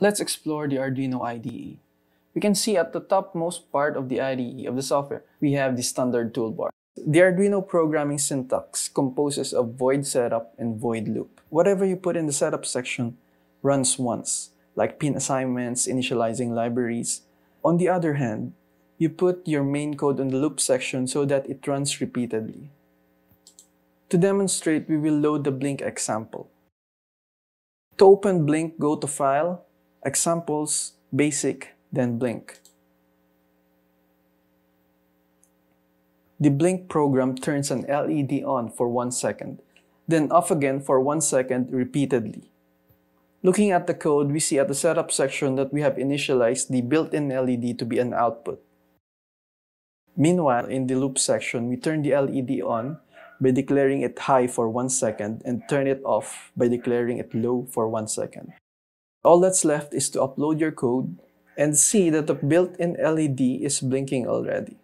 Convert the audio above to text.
Let's explore the Arduino IDE. We can see at the topmost part of the IDE of the software, we have the standard toolbar. The Arduino programming syntax composes of void setup and void loop. Whatever you put in the setup section runs once, like pin assignments, initializing libraries. On the other hand, you put your main code in the loop section so that it runs repeatedly. To demonstrate, we will load the Blink example. To open Blink, go to File, Examples, basic, then Blink. The Blink program turns an LED on for one second, then off again for one second repeatedly. Looking at the code, we see at the setup section that we have initialized the built-in LED to be an output. Meanwhile, in the loop section, we turn the LED on by declaring it high for one second and turn it off by declaring it low for one second. All that's left is to upload your code and see that the built-in LED is blinking already.